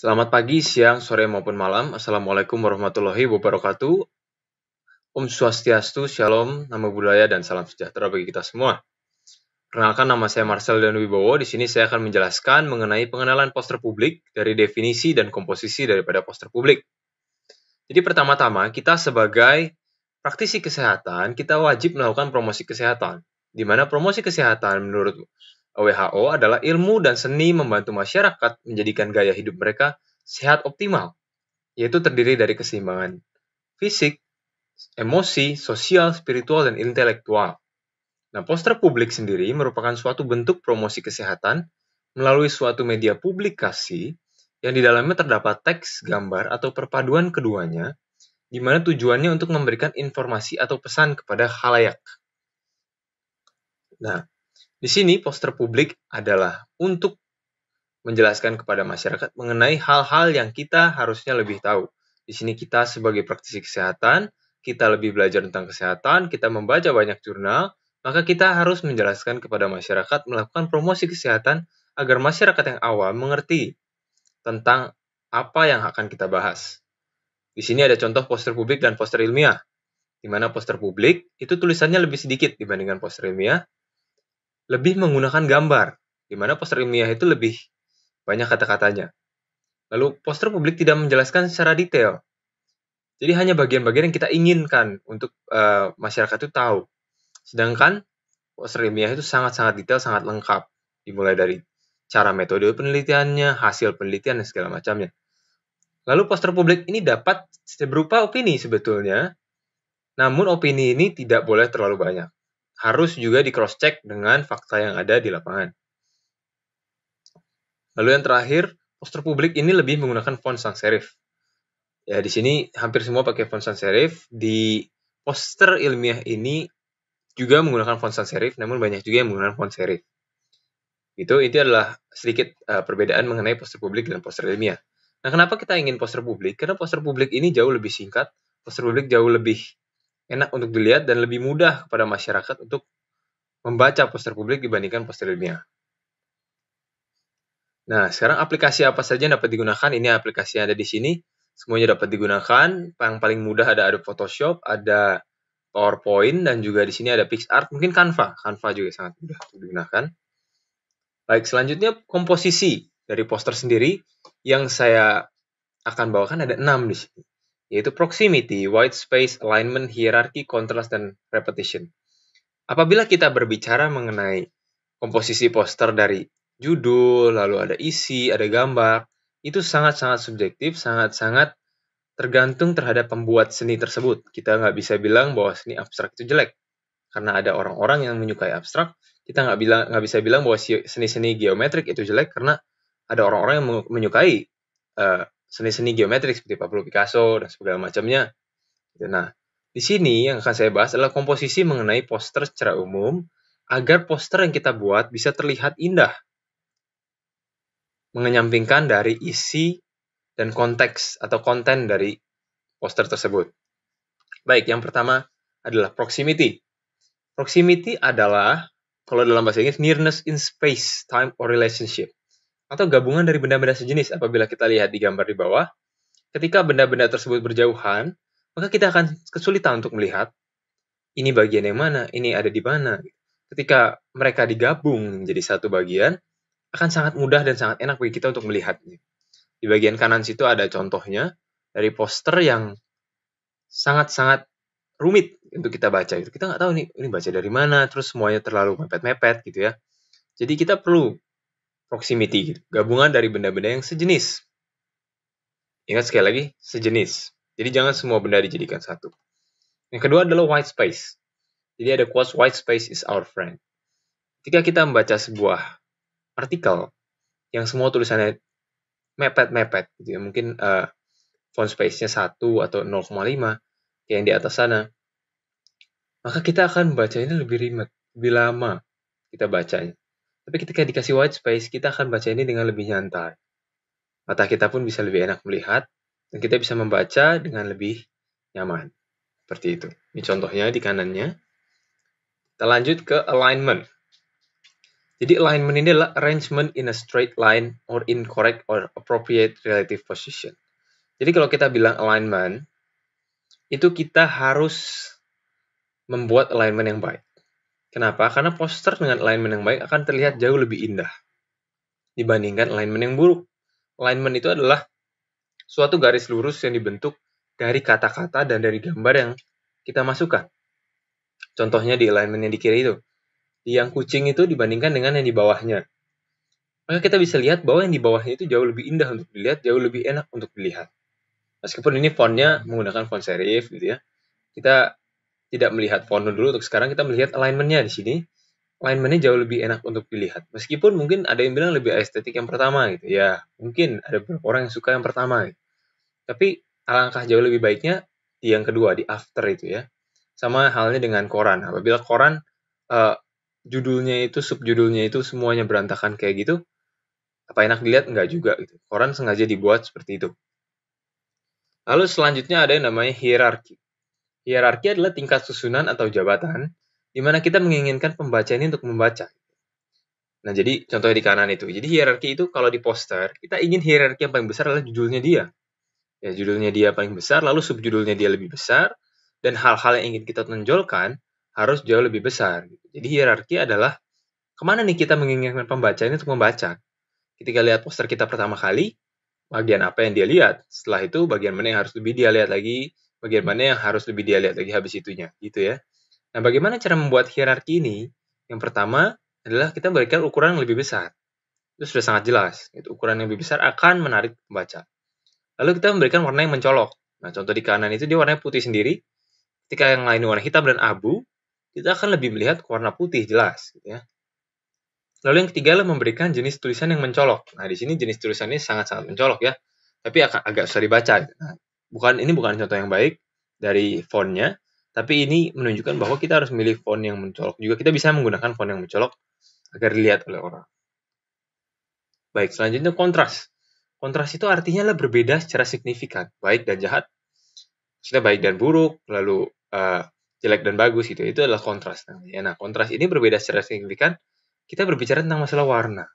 Selamat pagi, siang, sore, maupun malam. Assalamualaikum warahmatullahi wabarakatuh. Om Swastiastu, Shalom, Nama Budaya, dan Salam Sejahtera bagi kita semua. Perkenalkan nama saya Marcel dan Wibowo. Di sini saya akan menjelaskan mengenai pengenalan poster publik dari definisi dan komposisi daripada poster publik. Jadi pertama-tama, kita sebagai praktisi kesehatan, kita wajib melakukan promosi kesehatan. Di mana promosi kesehatan menurut WHO adalah ilmu dan seni membantu masyarakat menjadikan gaya hidup mereka sehat optimal, yaitu terdiri dari keseimbangan fisik, emosi, sosial, spiritual, dan intelektual. Nah, poster publik sendiri merupakan suatu bentuk promosi kesehatan melalui suatu media publikasi yang di dalamnya terdapat teks, gambar, atau perpaduan keduanya, di mana tujuannya untuk memberikan informasi atau pesan kepada halayak. Nah, di sini poster publik adalah untuk menjelaskan kepada masyarakat mengenai hal-hal yang kita harusnya lebih tahu. Di sini kita sebagai praktisi kesehatan, kita lebih belajar tentang kesehatan, kita membaca banyak jurnal, maka kita harus menjelaskan kepada masyarakat melakukan promosi kesehatan agar masyarakat yang awam mengerti tentang apa yang akan kita bahas. Di sini ada contoh poster publik dan poster ilmiah, di mana poster publik itu tulisannya lebih sedikit dibandingkan poster ilmiah, lebih menggunakan gambar, di mana poster ilmiah itu lebih banyak kata-katanya. Lalu poster publik tidak menjelaskan secara detail. Jadi hanya bagian-bagian yang kita inginkan untuk uh, masyarakat itu tahu. Sedangkan poster ilmiah itu sangat-sangat detail, sangat lengkap. Dimulai dari cara metode penelitiannya, hasil penelitian, dan segala macamnya. Lalu poster publik ini dapat berupa opini sebetulnya, namun opini ini tidak boleh terlalu banyak harus juga di cross check dengan fakta yang ada di lapangan. Lalu yang terakhir, poster publik ini lebih menggunakan font sans serif. Ya, di sini hampir semua pakai font sans serif. Di poster ilmiah ini juga menggunakan font sans serif, namun banyak juga yang menggunakan font serif. Itu itu adalah sedikit uh, perbedaan mengenai poster publik dan poster ilmiah. Nah, kenapa kita ingin poster publik? Karena poster publik ini jauh lebih singkat, poster publik jauh lebih enak untuk dilihat dan lebih mudah kepada masyarakat untuk membaca poster publik dibandingkan poster ilmiah. Nah, sekarang aplikasi apa saja yang dapat digunakan? Ini aplikasi yang ada di sini. Semuanya dapat digunakan. Yang paling mudah ada Adobe Photoshop, ada PowerPoint, dan juga di sini ada PixArt. Mungkin Canva. Canva juga sangat mudah digunakan. Baik, selanjutnya komposisi dari poster sendiri yang saya akan bawakan ada 6 di sini yaitu proximity, white space, alignment, hierarchy, contrast, dan repetition. Apabila kita berbicara mengenai komposisi poster dari judul, lalu ada isi, ada gambar, itu sangat-sangat subjektif, sangat-sangat tergantung terhadap pembuat seni tersebut. Kita nggak bisa bilang bahwa seni abstrak itu jelek, karena ada orang-orang yang menyukai abstrak. Kita nggak bilang nggak bisa bilang bahwa seni-seni geometrik itu jelek, karena ada orang-orang yang menyukai uh, seni-seni geometrik seperti Pablo Picasso dan segala macamnya. Gitu. Nah, di sini yang akan saya bahas adalah komposisi mengenai poster secara umum agar poster yang kita buat bisa terlihat indah. Mengenyampingkan dari isi dan konteks atau konten dari poster tersebut. Baik, yang pertama adalah proximity. Proximity adalah kalau dalam bahasa Inggris nearness in space, time or relationship atau gabungan dari benda-benda sejenis apabila kita lihat di gambar di bawah. Ketika benda-benda tersebut berjauhan, maka kita akan kesulitan untuk melihat ini bagian yang mana, ini ada di mana. Ketika mereka digabung menjadi satu bagian, akan sangat mudah dan sangat enak bagi kita untuk melihatnya. Di bagian kanan situ ada contohnya dari poster yang sangat-sangat rumit untuk kita baca. Gitu. Kita nggak tahu nih, ini baca dari mana, terus semuanya terlalu mepet-mepet gitu ya. Jadi kita perlu proximity gitu. Gabungan dari benda-benda yang sejenis. Ingat sekali lagi, sejenis. Jadi jangan semua benda dijadikan satu. Yang kedua adalah white space. Jadi ada quotes white space is our friend. Ketika kita membaca sebuah artikel yang semua tulisannya mepet-mepet gitu ya, mungkin uh, font space-nya 1 atau 0,5 kayak yang di atas sana, maka kita akan membaca ini lebih rimet, lebih lama kita bacanya. Tapi ketika dikasih white space, kita akan baca ini dengan lebih nyantai. Mata kita pun bisa lebih enak melihat, dan kita bisa membaca dengan lebih nyaman. Seperti itu. Ini contohnya di kanannya. Kita lanjut ke alignment. Jadi alignment ini adalah arrangement in a straight line or in correct or appropriate relative position. Jadi kalau kita bilang alignment, itu kita harus membuat alignment yang baik. Kenapa? Karena poster dengan alignment yang baik akan terlihat jauh lebih indah dibandingkan alignment yang buruk. Alignment itu adalah suatu garis lurus yang dibentuk dari kata-kata dan dari gambar yang kita masukkan. Contohnya di alignment yang di kiri itu. Di yang kucing itu dibandingkan dengan yang di bawahnya. Maka kita bisa lihat bahwa yang di bawahnya itu jauh lebih indah untuk dilihat, jauh lebih enak untuk dilihat. Meskipun ini fontnya menggunakan font serif gitu ya. Kita tidak melihat fontnya dulu untuk sekarang kita melihat alignmentnya di sini alignmentnya jauh lebih enak untuk dilihat meskipun mungkin ada yang bilang lebih estetik yang pertama gitu ya mungkin ada beberapa orang yang suka yang pertama gitu. tapi alangkah jauh lebih baiknya di yang kedua di after itu ya sama halnya dengan koran apabila koran uh, judulnya itu subjudulnya itu semuanya berantakan kayak gitu apa enak dilihat nggak juga gitu koran sengaja dibuat seperti itu lalu selanjutnya ada yang namanya hierarki Hierarki adalah tingkat susunan atau jabatan di mana kita menginginkan pembaca ini untuk membaca. Nah, jadi contohnya di kanan itu. Jadi hierarki itu kalau di poster, kita ingin hierarki yang paling besar adalah judulnya dia. Ya, judulnya dia paling besar, lalu subjudulnya dia lebih besar, dan hal-hal yang ingin kita tonjolkan harus jauh lebih besar. Jadi hierarki adalah kemana nih kita menginginkan pembaca ini untuk membaca. Ketika lihat poster kita pertama kali, bagian apa yang dia lihat. Setelah itu bagian mana yang harus lebih dia lihat lagi, bagian mana yang harus lebih dia lihat lagi habis itunya gitu ya nah bagaimana cara membuat hierarki ini yang pertama adalah kita berikan ukuran yang lebih besar itu sudah sangat jelas itu ukuran yang lebih besar akan menarik pembaca lalu kita memberikan warna yang mencolok nah contoh di kanan itu dia warnanya putih sendiri ketika yang lain warna hitam dan abu kita akan lebih melihat warna putih jelas gitu ya Lalu yang ketiga adalah memberikan jenis tulisan yang mencolok. Nah, di sini jenis tulisannya sangat-sangat mencolok ya, tapi agak, agak susah dibaca. Nah, bukan ini bukan contoh yang baik dari fontnya tapi ini menunjukkan bahwa kita harus milih font yang mencolok juga kita bisa menggunakan font yang mencolok agar dilihat oleh orang baik selanjutnya kontras kontras itu artinya lah berbeda secara signifikan baik dan jahat maksudnya baik dan buruk lalu uh, jelek dan bagus itu itu adalah kontras namanya nah kontras ini berbeda secara signifikan kita berbicara tentang masalah warna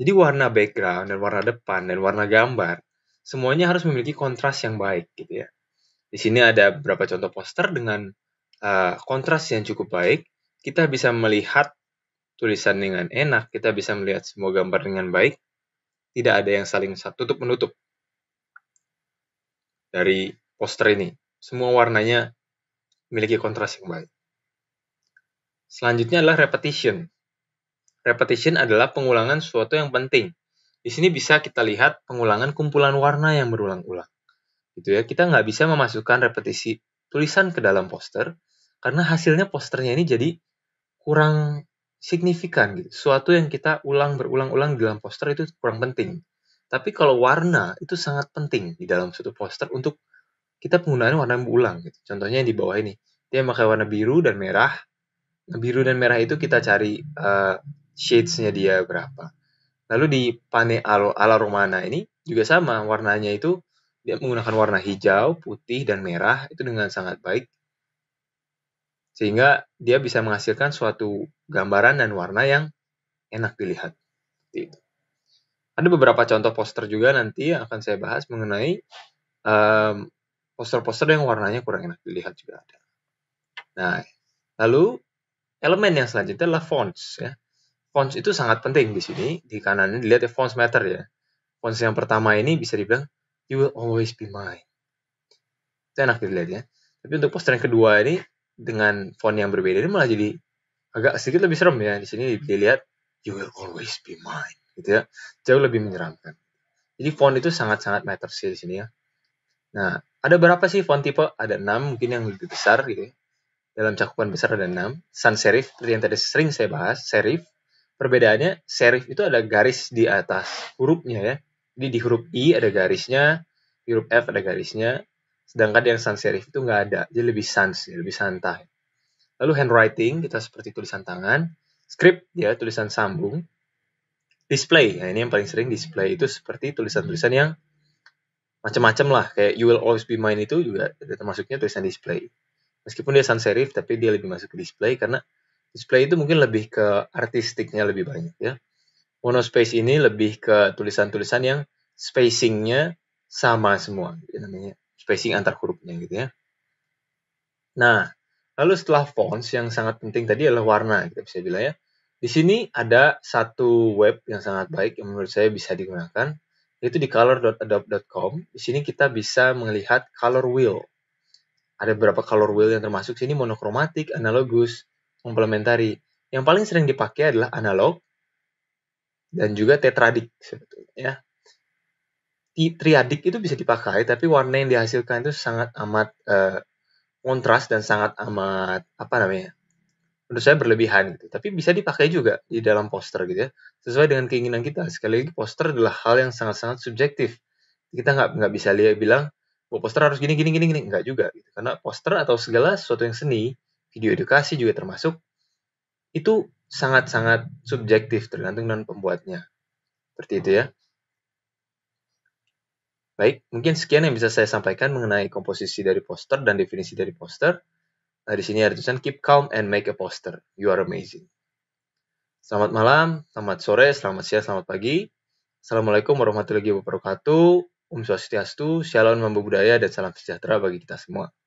jadi warna background dan warna depan dan warna gambar semuanya harus memiliki kontras yang baik gitu ya. Di sini ada beberapa contoh poster dengan uh, kontras yang cukup baik. Kita bisa melihat tulisan dengan enak, kita bisa melihat semua gambar dengan baik. Tidak ada yang saling tutup menutup dari poster ini. Semua warnanya memiliki kontras yang baik. Selanjutnya adalah repetition. Repetition adalah pengulangan suatu yang penting. Di sini bisa kita lihat pengulangan kumpulan warna yang berulang-ulang. Gitu ya, kita nggak bisa memasukkan repetisi tulisan ke dalam poster karena hasilnya posternya ini jadi kurang signifikan gitu. Suatu yang kita ulang berulang-ulang di dalam poster itu kurang penting. Tapi kalau warna itu sangat penting di dalam suatu poster untuk kita penggunaan warna yang berulang gitu. Contohnya yang di bawah ini, dia pakai warna biru dan merah. Nah, biru dan merah itu kita cari uh, shades-nya dia berapa Lalu di pane ala romana ini juga sama warnanya itu dia menggunakan warna hijau, putih, dan merah itu dengan sangat baik. Sehingga dia bisa menghasilkan suatu gambaran dan warna yang enak dilihat. Itu. Ada beberapa contoh poster juga nanti yang akan saya bahas mengenai poster poster-poster yang warnanya kurang enak dilihat juga ada. Nah, lalu elemen yang selanjutnya adalah fonts ya fonts itu sangat penting di sini. Di kanannya dilihat ya fonts matter ya. Fonts yang pertama ini bisa dibilang you will always be mine. Itu enak dilihat ya. Tapi untuk poster yang kedua ini dengan font yang berbeda ini malah jadi agak sedikit lebih serem ya. Di sini dilihat you will always be mine gitu ya. Jauh lebih menyeramkan. Jadi font itu sangat-sangat matter sih di sini ya. Nah, ada berapa sih font tipe? Ada 6 mungkin yang lebih besar gitu ya. Dalam cakupan besar ada 6. Sans serif, seperti yang tadi sering saya bahas, serif, perbedaannya serif itu ada garis di atas hurufnya ya. Jadi di huruf I ada garisnya, di huruf F ada garisnya, sedangkan yang sans serif itu nggak ada, jadi lebih sans, ya, lebih santai. Lalu handwriting, kita seperti tulisan tangan. Script, ya, tulisan sambung. Display, nah ini yang paling sering display itu seperti tulisan-tulisan yang macam-macam lah. Kayak you will always be mine itu juga termasuknya tulisan display. Meskipun dia sans serif, tapi dia lebih masuk ke display karena display itu mungkin lebih ke artistiknya lebih banyak ya. Monospace ini lebih ke tulisan-tulisan yang spacingnya sama semua, gitu namanya spacing antar hurufnya gitu ya. Nah, lalu setelah fonts yang sangat penting tadi adalah warna, kita bisa bilang ya. Di sini ada satu web yang sangat baik yang menurut saya bisa digunakan, yaitu di color.adobe.com. Di sini kita bisa melihat color wheel. Ada beberapa color wheel yang termasuk sini monokromatik, analogus, komplementari. Yang paling sering dipakai adalah analog dan juga tetradik sebetulnya. Ya. Triadik itu bisa dipakai, tapi warna yang dihasilkan itu sangat amat uh, kontras dan sangat amat apa namanya? Menurut saya berlebihan gitu. Tapi bisa dipakai juga di dalam poster gitu ya, sesuai dengan keinginan kita. Sekali lagi poster adalah hal yang sangat-sangat subjektif. Kita nggak nggak bisa lihat bilang, oh, poster harus gini gini gini gini nggak juga gitu. Karena poster atau segala sesuatu yang seni video edukasi juga termasuk, itu sangat-sangat subjektif tergantung dengan pembuatnya. Seperti itu ya. Baik, mungkin sekian yang bisa saya sampaikan mengenai komposisi dari poster dan definisi dari poster. Nah, di sini ada tulisan keep calm and make a poster. You are amazing. Selamat malam, selamat sore, selamat siang, selamat pagi. Assalamualaikum warahmatullahi wabarakatuh. Om um Swastiastu, Shalom Mambu Budaya, dan salam sejahtera bagi kita semua.